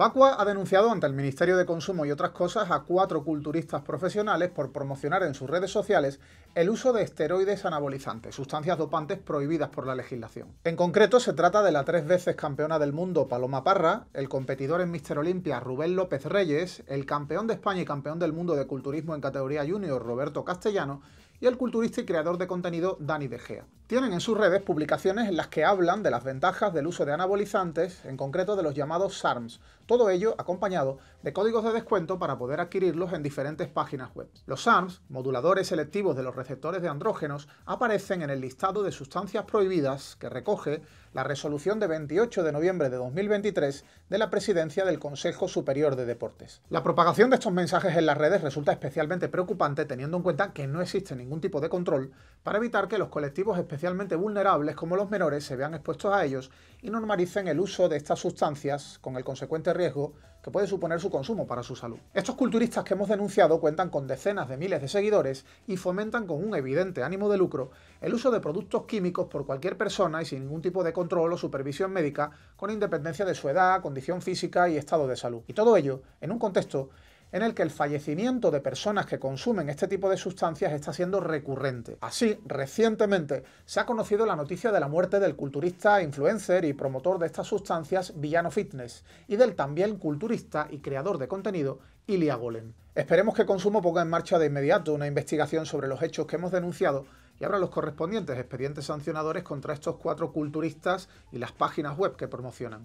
Facua ha denunciado ante el Ministerio de Consumo y otras cosas a cuatro culturistas profesionales por promocionar en sus redes sociales el uso de esteroides anabolizantes, sustancias dopantes prohibidas por la legislación. En concreto, se trata de la tres veces campeona del mundo Paloma Parra, el competidor en Mister Olimpia Rubén López Reyes, el campeón de España y campeón del mundo de culturismo en categoría junior Roberto Castellano y el culturista y creador de contenido Dani De Gea. Tienen en sus redes publicaciones en las que hablan de las ventajas del uso de anabolizantes, en concreto de los llamados SARMs, todo ello acompañado de códigos de descuento para poder adquirirlos en diferentes páginas web. Los SARMs, moduladores selectivos de los receptores de andrógenos, aparecen en el listado de sustancias prohibidas que recoge la resolución de 28 de noviembre de 2023 de la presidencia del Consejo Superior de Deportes. La propagación de estos mensajes en las redes resulta especialmente preocupante teniendo en cuenta que no existe ningún tipo de control para evitar que los colectivos especialmente vulnerables como los menores se vean expuestos a ellos y normalicen el uso de estas sustancias con el consecuente riesgo que puede suponer su consumo para su salud. Estos culturistas que hemos denunciado cuentan con decenas de miles de seguidores y fomentan con un evidente ánimo de lucro el uso de productos químicos por cualquier persona y sin ningún tipo de control o supervisión médica con independencia de su edad, condición física y estado de salud. Y todo ello en un contexto en el que el fallecimiento de personas que consumen este tipo de sustancias está siendo recurrente. Así, recientemente se ha conocido la noticia de la muerte del culturista, influencer y promotor de estas sustancias Villano Fitness y del también culturista y creador de contenido Ilya Golem. Esperemos que Consumo ponga en marcha de inmediato una investigación sobre los hechos que hemos denunciado y abra los correspondientes expedientes sancionadores contra estos cuatro culturistas y las páginas web que promocionan.